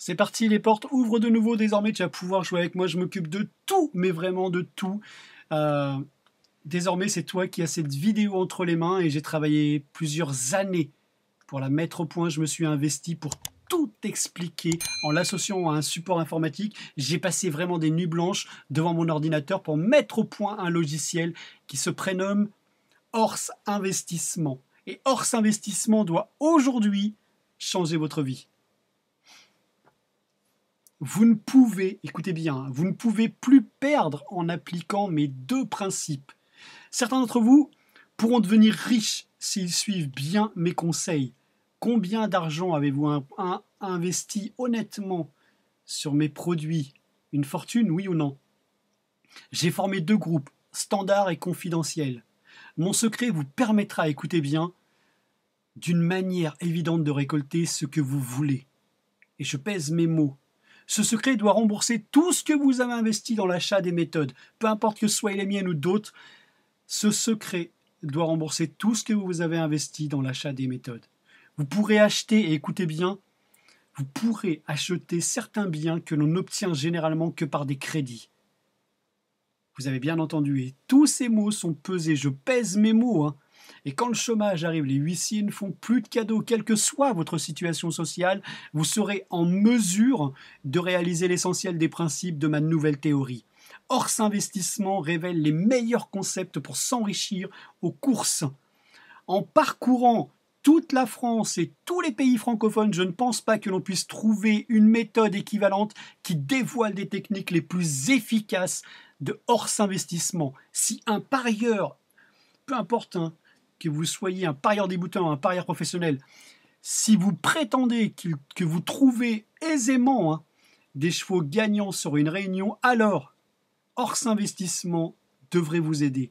C'est parti, les portes ouvrent de nouveau désormais. Tu vas pouvoir jouer avec moi. Je m'occupe de tout, mais vraiment de tout. Euh, désormais, c'est toi qui as cette vidéo entre les mains et j'ai travaillé plusieurs années pour la mettre au point. Je me suis investi pour tout expliquer en l'associant à un support informatique. J'ai passé vraiment des nuits blanches devant mon ordinateur pour mettre au point un logiciel qui se prénomme Ors Investissement. Et Ors Investissement doit aujourd'hui changer votre vie. Vous ne pouvez, écoutez bien, hein, vous ne pouvez plus perdre en appliquant mes deux principes. Certains d'entre vous pourront devenir riches s'ils suivent bien mes conseils. Combien d'argent avez-vous investi honnêtement sur mes produits Une fortune, oui ou non J'ai formé deux groupes, standard et confidentiel. Mon secret vous permettra, écoutez bien, d'une manière évidente de récolter ce que vous voulez. Et je pèse mes mots. Ce secret doit rembourser tout ce que vous avez investi dans l'achat des méthodes, peu importe que ce soit les miennes ou d'autres. Ce secret doit rembourser tout ce que vous avez investi dans l'achat des méthodes. Vous pourrez acheter, et écoutez bien, vous pourrez acheter certains biens que l'on n'obtient généralement que par des crédits. Vous avez bien entendu, et tous ces mots sont pesés, je pèse mes mots, hein. Et quand le chômage arrive, les huissiers ne font plus de cadeaux, quelle que soit votre situation sociale, vous serez en mesure de réaliser l'essentiel des principes de ma nouvelle théorie. Hors Investissement révèle les meilleurs concepts pour s'enrichir aux courses. En parcourant toute la France et tous les pays francophones, je ne pense pas que l'on puisse trouver une méthode équivalente qui dévoile des techniques les plus efficaces de hors investissement. Si un parieur, peu importe, hein, que vous soyez un parieur débutant, un parieur professionnel, si vous prétendez que, vous trouvez aisément hein, des chevaux gagnants sur une réunion, alors hors Investissement devrait vous aider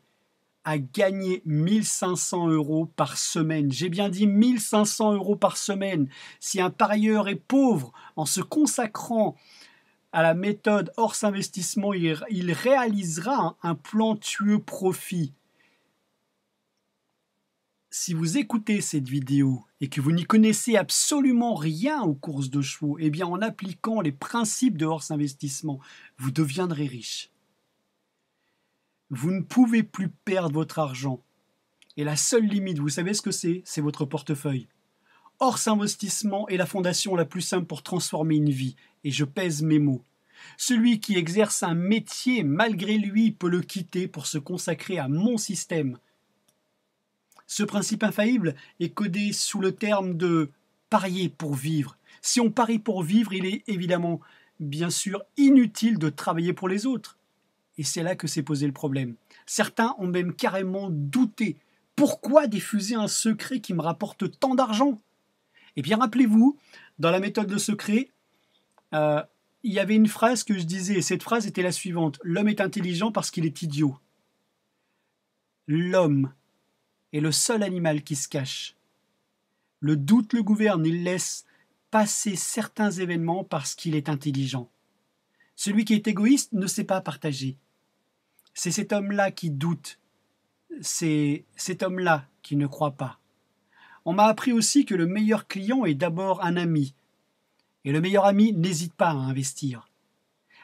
à gagner 1500 euros par semaine. J'ai bien dit 1500 euros par semaine. Si un parieur est pauvre en se consacrant à la méthode hors investissement, il, réalisera un plantueux profit. Si vous écoutez cette vidéo et que vous n'y connaissez absolument rien aux courses de chevaux, eh bien en appliquant les principes de hors Investissement, vous deviendrez riche. Vous ne pouvez plus perdre votre argent. Et la seule limite, vous savez ce que c'est C'est votre portefeuille. hors Investissement est la fondation la plus simple pour transformer une vie, et je pèse mes mots. Celui qui exerce un métier malgré lui peut le quitter pour se consacrer à mon système ce principe infaillible est codé sous le terme de parier pour vivre. Si on parie pour vivre, il est évidemment, bien sûr, inutile de travailler pour les autres. Et c'est là que s'est posé le problème. Certains ont même carrément douté. Pourquoi diffuser un secret qui me rapporte tant d'argent Eh bien, rappelez-vous, dans la méthode de secret, euh, il y avait une phrase que je disais, et cette phrase était la suivante. L'homme est intelligent parce qu'il est idiot. L'homme est le seul animal qui se cache. Le doute le gouverne, il laisse passer certains événements parce qu'il est intelligent. Celui qui est égoïste ne sait pas partager. C'est cet homme-là qui doute, c'est cet homme-là qui ne croit pas. On m'a appris aussi que le meilleur client est d'abord un ami, et le meilleur ami n'hésite pas à investir.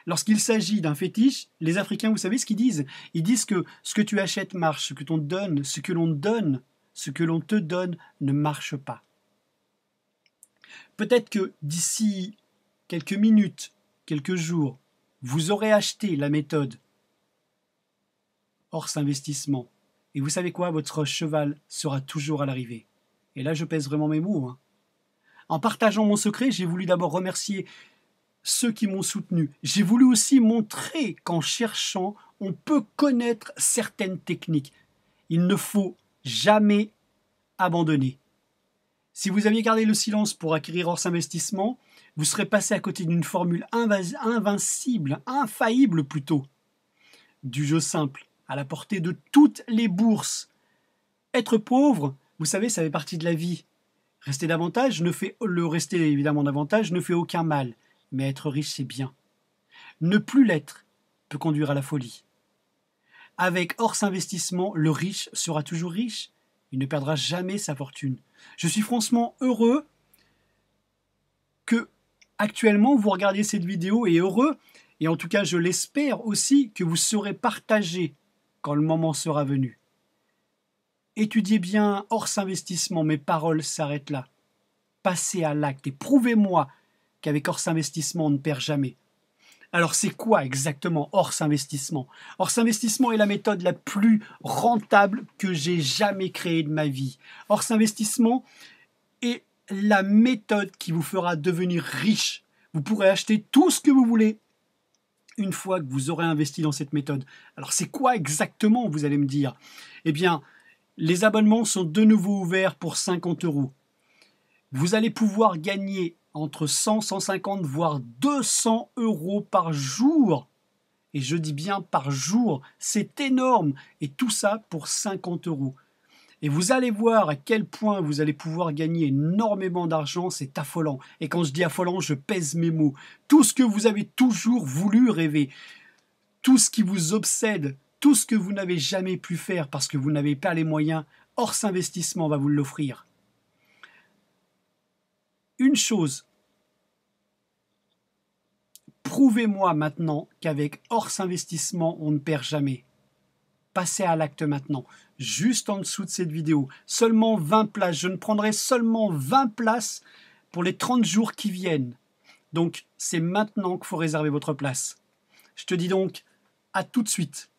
Lorsqu'il s'agit d'un fétiche, les Africains, vous savez ce qu'ils disent Ils disent que ce que tu achètes marche, ce que l'on donne, ce que l'on donne, ce que l'on te donne ne marche pas. Peut-être que d'ici quelques minutes, quelques jours, vous aurez acheté la méthode hors investissement. Et vous savez quoi Votre cheval sera toujours à l'arrivée. Et là, je pèse vraiment mes mots. Hein. En partageant mon secret, j'ai voulu d'abord remercier ceux qui m'ont soutenu. J'ai voulu aussi montrer qu'en cherchant, on peut connaître certaines techniques. Il ne faut jamais abandonner. Si vous aviez gardé le silence pour acquérir hors investissement, vous serez passé à côté d'une formule invincible, infaillible plutôt. Du jeu simple, à la portée de toutes les bourses. Être pauvre, vous savez, ça fait partie de la vie. Rester davantage ne fait le rester évidemment davantage ne fait aucun mal mais être riche, c'est bien. Ne plus l'être peut conduire à la folie. Avec hors investissement, le riche sera toujours riche. Il ne perdra jamais sa fortune. Je suis franchement heureux que actuellement vous regardiez cette vidéo et heureux, et en tout cas je l'espère aussi, que vous saurez partager quand le moment sera venu. Étudiez bien hors investissement, mes paroles s'arrêtent là. Passez à l'acte et prouvez-moi qu'avec hors Investissement, on ne perd jamais. Alors c'est quoi exactement hors Investissement Hors Investissement est la méthode la plus rentable que j'ai jamais créée de ma vie. Hors Investissement est la méthode qui vous fera devenir riche. Vous pourrez acheter tout ce que vous voulez une fois que vous aurez investi dans cette méthode. Alors c'est quoi exactement, vous allez me dire Eh bien, les abonnements sont de nouveau ouverts pour 50 euros. Vous allez pouvoir gagner entre 100, 150, voire 200 euros par jour. Et je dis bien par jour, c'est énorme. Et tout ça pour 50 euros. Et vous allez voir à quel point vous allez pouvoir gagner énormément d'argent, c'est affolant. Et quand je dis affolant, je pèse mes mots. Tout ce que vous avez toujours voulu rêver, tout ce qui vous obsède, tout ce que vous n'avez jamais pu faire parce que vous n'avez pas les moyens, hors investissement va vous l'offrir une chose. Prouvez-moi maintenant qu'avec hors investissement, on ne perd jamais. Passez à l'acte maintenant, juste en dessous de cette vidéo. Seulement 20 places. Je ne prendrai seulement 20 places pour les 30 jours qui viennent. Donc, c'est maintenant qu'il faut réserver votre place. Je te dis donc à tout de suite.